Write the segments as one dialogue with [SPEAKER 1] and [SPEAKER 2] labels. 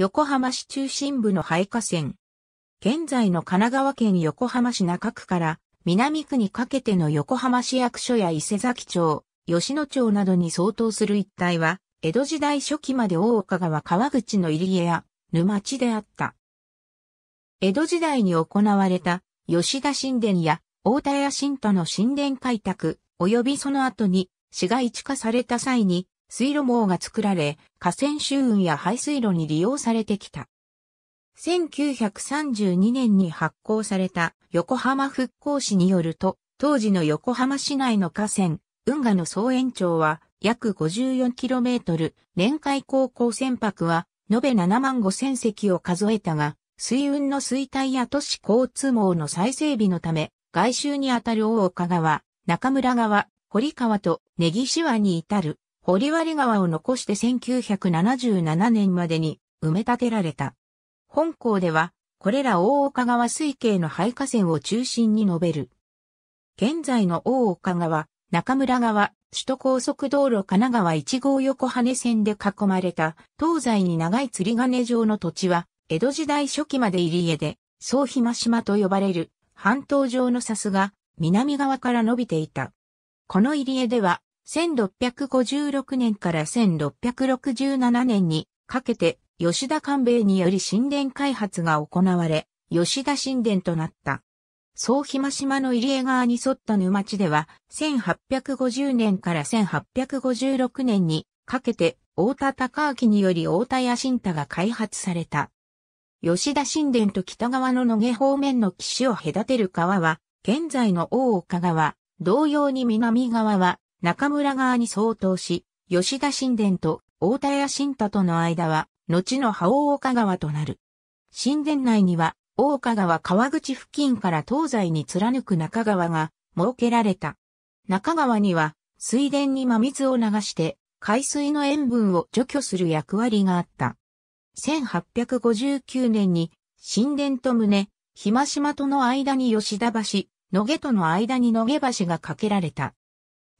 [SPEAKER 1] 横浜市中心部の廃下線。現在の神奈川県横浜市中区から南区にかけての横浜市役所や伊勢崎町、吉野町などに相当する一帯は、江戸時代初期まで大岡川川口の入り江や沼地であった。江戸時代に行われた吉田神殿や大田屋神都の神殿開拓、及びその後に市街地化された際に水路網が作られ、河川周運や排水路に利用されてきた。1932年に発行された横浜復興市によると、当時の横浜市内の河川、運河の総延長は約 54km、年会航行船舶は延べ7万5千隻を数えたが、水運の衰退や都市交通網の再整備のため、外周にあたる大岡川、中村川、堀川と根岸湾に至る堀割川を残して1977年までに埋め立てられた。本校では、これら大岡川水系の廃河川を中心に述べる。現在の大岡川、中村川、首都高速道路神奈川1号横羽線で囲まれた東西に長い釣り金状の土地は、江戸時代初期まで入江で、総暇島と呼ばれる半島上の砂すが南側から伸びていた。この入江では1656年から1667年にかけて吉田官兵衛により神殿開発が行われ、吉田神殿となった。総暇島の入江川に沿った沼地では、1850年から1856年にかけて、大田隆明により大田屋新田が開発された。吉田神殿と北側の野毛方面の岸を隔てる川は、現在の大岡川、同様に南側は中村側に相当し、吉田神殿と大田屋新田との間は、後の覇王岡川となる。神殿内には、大岡川川口付近から東西に貫く中川が設けられた。中川には、水田に真水を流して、海水の塩分を除去する役割があった。1859年に、神殿と宗、暇島との間に吉田橋、野毛との間に野毛橋が架けられた。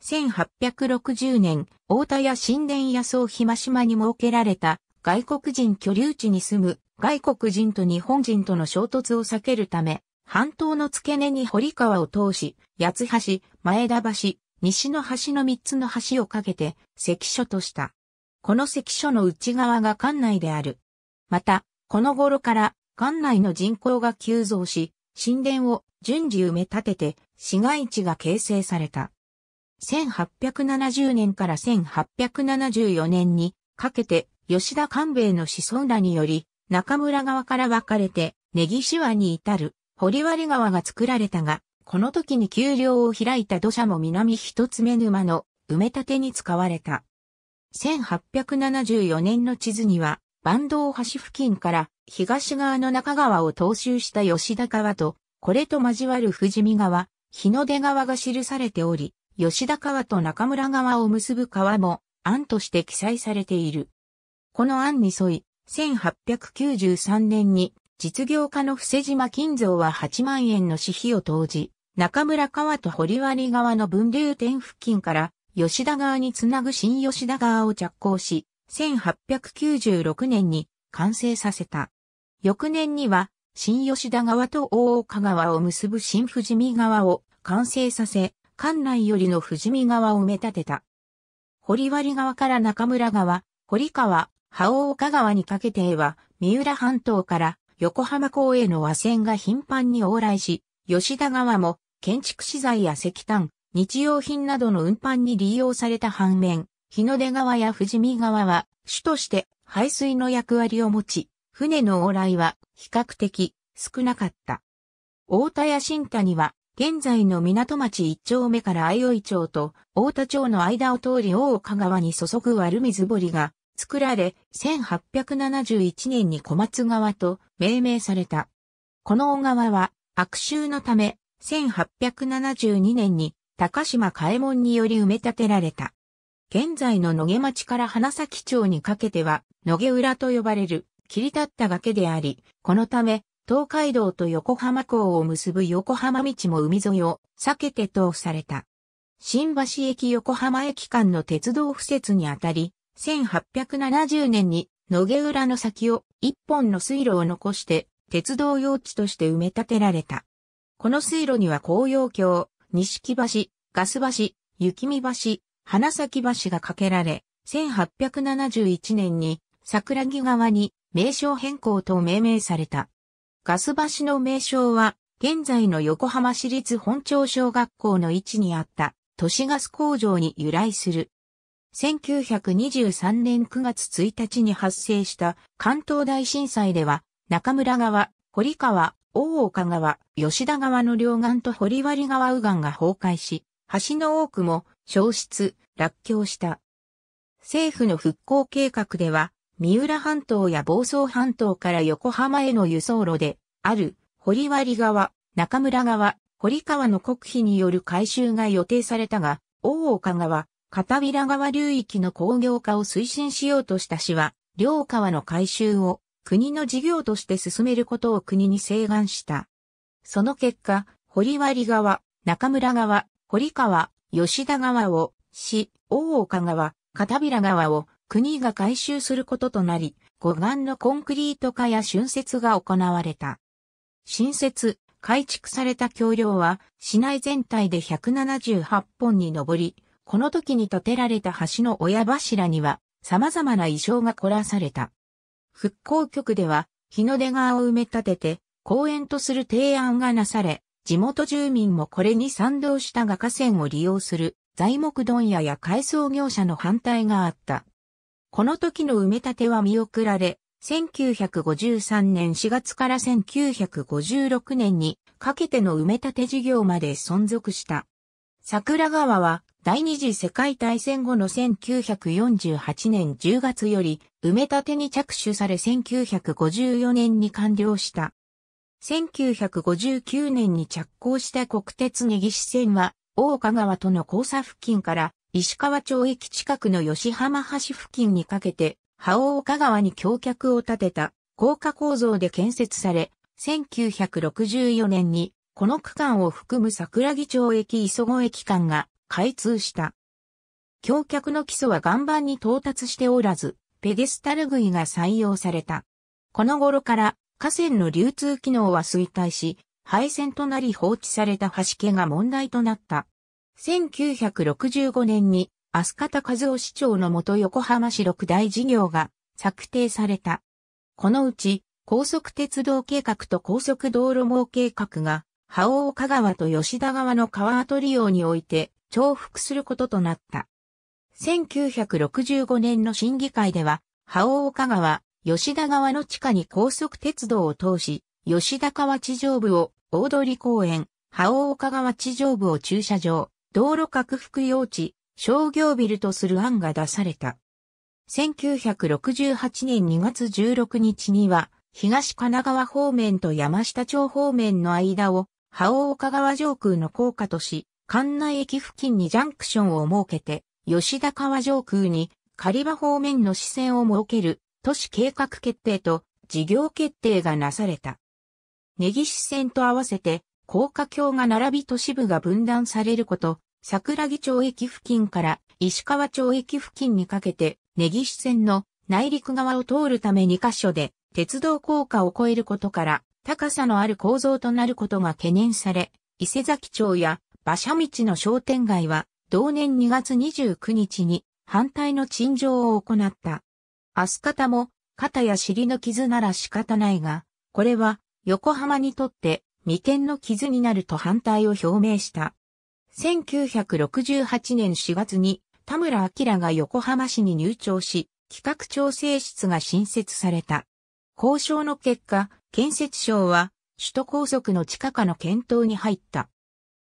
[SPEAKER 1] 1860年、大田屋神殿野総暇島に設けられた外国人居留地に住む外国人と日本人との衝突を避けるため、半島の付け根に堀川を通し、八橋、前田橋、西の橋の三つの橋をかけて、関所とした。この関所の内側が館内である。また、この頃から館内の人口が急増し、神殿を順次埋め立てて、市街地が形成された。1870年から1874年にかけて吉田官兵衛の思想らにより中村川から分かれて根岸湾に至る堀割川が作られたが、この時に丘陵を開いた土砂も南一つ目沼の埋め立てに使われた。1874年の地図には、坂東橋付近から東側の中川を踏襲した吉田川と、これと交わる富士見川、日の出川が記されており、吉田川と中村川を結ぶ川も案として記載されている。この案に沿い、1893年に実業家の伏島金蔵は8万円の私費を投じ、中村川と堀割川の分流点付近から吉田川につなぐ新吉田川を着工し、1896年に完成させた。翌年には新吉田川と大岡川を結ぶ新富士見川を完成させ、館内よりの富士見川を埋め立てた。堀割川から中村川、堀川、覇王岡川にかけては、三浦半島から横浜港への和船が頻繁に往来し、吉田川も建築資材や石炭、日用品などの運搬に利用された反面、日の出川や富士見川は主として排水の役割を持ち、船の往来は比較的少なかった。大田や新谷は現在の港町一丁目から相生町と大田町の間を通り大岡川に注ぐ悪水堀が作られ、1871年に小松川と命名された。この小川は悪臭のため、1872年に高島開門により埋め立てられた。現在の野毛町から花咲町にかけては、野毛浦と呼ばれる切り立った崖であり、このため、東海道と横浜港を結ぶ横浜道も海沿いを避けて通された。新橋駅横浜駅間の鉄道敷設にあたり、1870年に野毛浦の先を一本の水路を残して鉄道用地として埋め立てられた。この水路には紅葉橋、錦橋、ガス橋、雪見橋、花咲橋が架けられ、1871年に桜木川に名称変更と命名された。ガス橋の名称は、現在の横浜市立本町小学校の位置にあった都市ガス工場に由来する。1923年9月1日に発生した関東大震災では、中村川、堀川、大岡川、吉田川の両岸と堀割川右岸が崩壊し、橋の多くも消失、落橋した。政府の復興計画では、三浦半島や房総半島から横浜への輸送路で、ある、堀割川、中村川、堀川の国費による改修が予定されたが、大岡川、片平川流域の工業化を推進しようとした市は、両川の改修を国の事業として進めることを国に請願した。その結果、堀割川、中村川、堀川、吉田川を、市、大岡川、片平川を、国が改修することとなり、護岸のコンクリート化や浚渫が行われた。新設、改築された橋梁は市内全体で178本に上り、この時に建てられた橋の親柱には様々な意匠が凝らされた。復興局では日の出川を埋め立てて公園とする提案がなされ、地元住民もこれに賛同したが河川を利用する材木問屋や改装業者の反対があった。この時の埋め立ては見送られ、1953年4月から1956年にかけての埋め立て事業まで存続した。桜川は第二次世界大戦後の1948年10月より埋め立てに着手され1954年に完了した。1959年に着工した国鉄根岸線は大岡川との交差付近から石川町駅近くの吉浜橋付近にかけて、覇王岡川に橋脚を建てた高架構造で建設され、1964年にこの区間を含む桜木町駅磯子駅間が開通した。橋脚の基礎は岩盤に到達しておらず、ペデスタル杭が採用された。この頃から河川の流通機能は衰退し、廃線となり放置された橋家が問題となった。1965年に、飛鳥田和夫市長のもと横浜市六大事業が策定された。このうち、高速鉄道計画と高速道路網計画が、覇王香川と吉田川の川跡利用において重複することとなった。1965年の審議会では、覇王香川、吉田川の地下に高速鉄道を通し、吉田川地上部を大通公園、覇王香川地上部を駐車場、道路拡幅用地、商業ビルとする案が出された。1968年2月16日には、東神奈川方面と山下町方面の間を、覇王岡川上空の高架とし、関内駅付近にジャンクションを設けて、吉田川上空に狩場方面の支線を設ける都市計画決定と事業決定がなされた。根岸線と合わせて高架橋が並び都市部が分断されること、桜木町駅付近から石川町駅付近にかけて、根岸線の内陸側を通るため2カ所で鉄道高架を超えることから高さのある構造となることが懸念され、伊勢崎町や馬車道の商店街は同年2月29日に反対の陳情を行った。明日方も肩や尻の傷なら仕方ないが、これは横浜にとって眉間の傷になると反対を表明した。1968年4月に田村明が横浜市に入庁し、企画調整室が新設された。交渉の結果、建設省は首都高速の地下化の検討に入った。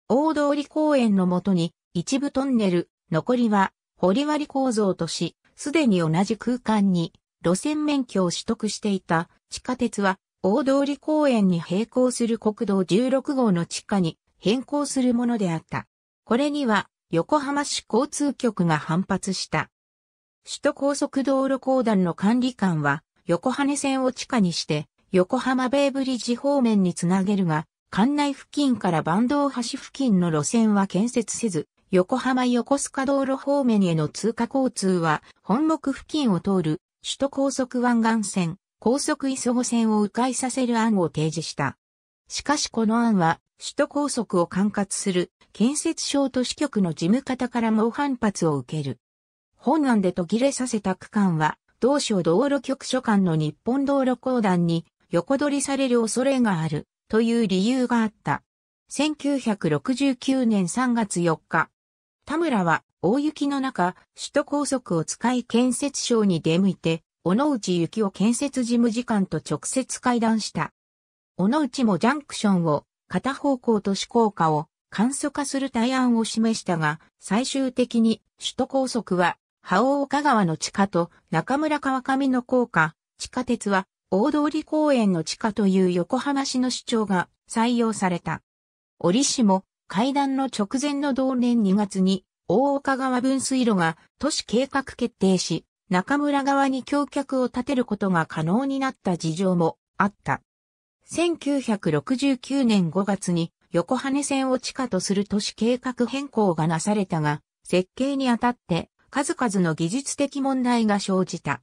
[SPEAKER 1] 大通公園のもとに一部トンネル、残りはり割構造とし、すでに同じ空間に路線免許を取得していた地下鉄は大通公園に並行する国道16号の地下に変更するものであった。これには横浜市交通局が反発した。首都高速道路公団の管理官は横羽線を地下にして横浜ベイブリッジ方面につなげるが、館内付近から坂東橋付近の路線は建設せず、横浜横須賀道路方面への通過交通は本木付近を通る首都高速湾岸線、高速磯子線を迂回させる案を提示した。しかしこの案は、首都高速を管轄する建設省都市局の事務方から猛反発を受ける。本案で途切れさせた区間は、同省道路局所管の日本道路公団に横取りされる恐れがあるという理由があった。1969年3月4日、田村は大雪の中、首都高速を使い建設省に出向いて、野内幸雄建設事務次官と直接会談した。野内もジャンクションを片方向都市効果を簡素化する対案を示したが、最終的に首都高速は、覇王岡川の地下と中村川上の高架、地下鉄は大通公園の地下という横浜市の主張が採用された。折しも会談の直前の同年2月に大岡川分水路が都市計画決定し、中村側に橋脚を建てることが可能になった事情もあった。1969年5月に横羽線を地下とする都市計画変更がなされたが、設計にあたって数々の技術的問題が生じた。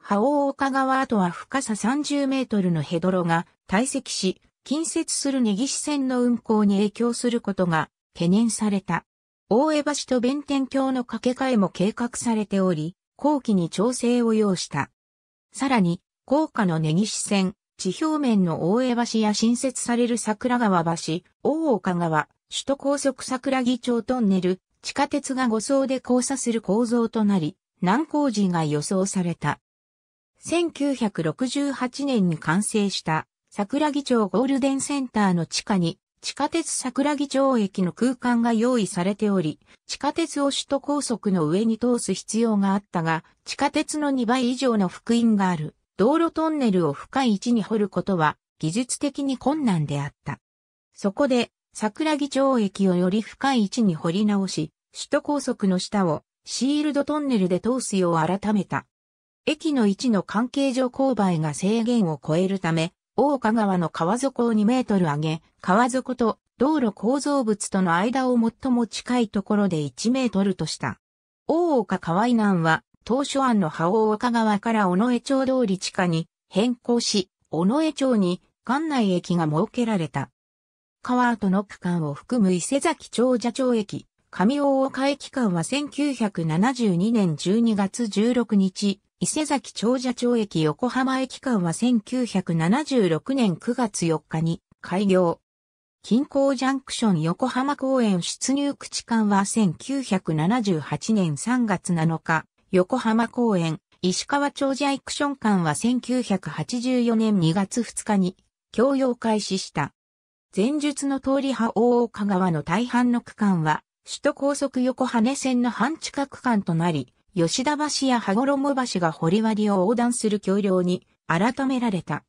[SPEAKER 1] 覇王岡川跡は深さ30メートルのヘドロが堆積し、近接する根岸線の運行に影響することが懸念された。大江橋と弁天橋の架け替えも計画されており、後期に調整を要した。さらに、高架の根岸線、地表面の大江橋や新設される桜川橋、大岡川、首都高速桜木町トンネル、地下鉄が護送で交差する構造となり、難工事が予想された。1968年に完成した桜木町ゴールデンセンターの地下に地下鉄桜木町駅の空間が用意されており、地下鉄を首都高速の上に通す必要があったが、地下鉄の2倍以上の福音がある、道路トンネルを深い位置に掘ることは、技術的に困難であった。そこで、桜木町駅をより深い位置に掘り直し、首都高速の下をシールドトンネルで通すよう改めた。駅の位置の関係上勾配が制限を超えるため、大岡川の川底を2メートル上げ、川底と道路構造物との間を最も近いところで1メートルとした。大岡河井南は、当初案の葉大岡川から尾上町通り地下に変更し、尾上町に館内駅が設けられた。川跡の区間を含む伊勢崎長者町駅、上大岡駅間は1972年12月16日伊勢崎長者町駅横浜駅間は1976年9月4日に開業。近郊ジャンクション横浜公園出入口間は1978年3月7日、横浜公園石川長者イクション間は1984年2月2日に共用開始した。前述の通り派大岡川の大半の区間は首都高速横羽線の半地下区間となり、吉田橋や羽衣橋が堀割を横断する橋梁に改められた。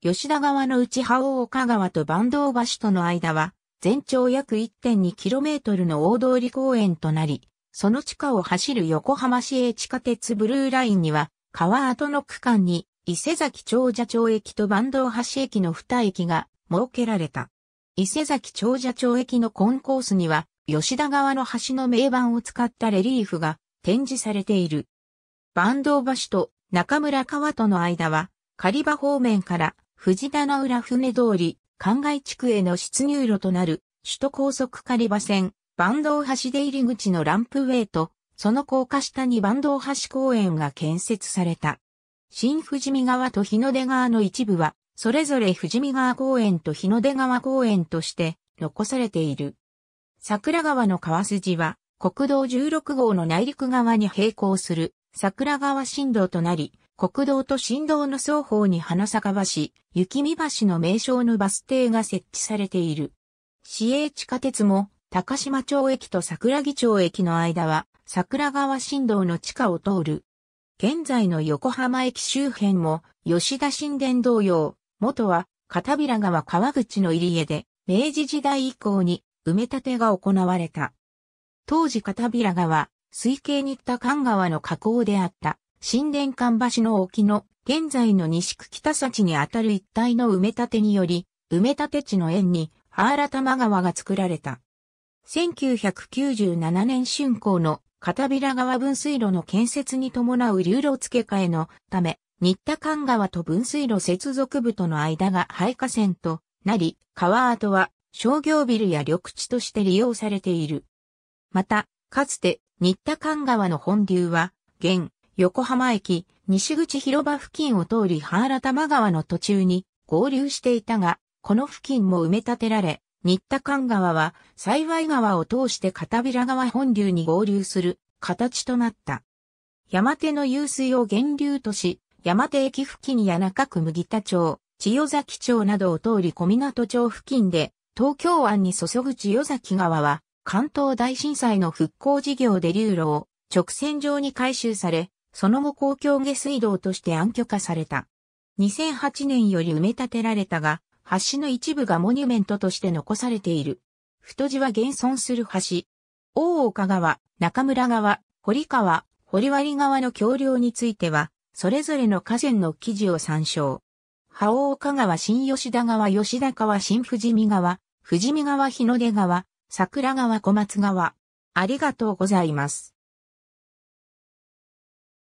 [SPEAKER 1] 吉田川の内羽大岡川と坂東橋との間は、全長約 1.2km の大通公園となり、その地下を走る横浜市営地下鉄ブルーラインには、川跡の区間に伊勢崎長者町駅と坂東橋駅の二駅が設けられた。伊勢崎長者町駅のコンコースには、吉田川の橋の名板を使ったレリーフが展示されている。坂東橋と中村川との間は、狩場方面から藤棚浦船通り、灌漑地区への出入路となる、首都高速狩場線、坂東橋出入り口のランプウェイと、その高架下に坂東橋公園が建設された。新富士見川と日の出川の一部は、それぞれ富士見川公園と日の出川公園として残されている。桜川の川筋は、国道16号の内陸側に並行する桜川新道となり、国道と新道の双方に花坂橋、雪見橋の名称のバス停が設置されている。市営地下鉄も高島町駅と桜木町駅の間は桜川新道の地下を通る。現在の横浜駅周辺も吉田新田同様、元は片平川川口の入り江で明治時代以降に埋め立てが行われた。当時片平川、水系新田間川の河口であった、新田間橋の沖の、現在の西区北幸にあたる一帯の埋め立てにより、埋め立て地の縁に、アーラ玉川が作られた。1997年竣工の片平川分水路の建設に伴う流路付け替えのため、新田間川と分水路接続部との間が廃河川となり、川跡は商業ビルや緑地として利用されている。また、かつて、新田神川の本流は、現、横浜駅、西口広場付近を通り原玉川の途中に合流していたが、この付近も埋め立てられ、新田神川は、幸い川を通して片平川本流に合流する形となった。山手の湧水を源流とし、山手駅付近や中区麦田町、千代崎町などを通り小湊町付近で、東京湾に注ぐ千代崎川は、関東大震災の復興事業で流路を直線上に改修され、その後公共下水道として暗挙化された。2008年より埋め立てられたが、橋の一部がモニュメントとして残されている。太字は現存する橋。大岡川、中村川、堀川、堀割川の橋梁については、それぞれの河川の記事を参照。葉岡川、新吉田川、吉田川、新富士見川、富士見川、日の出川、桜川小松川。ありがとうございます。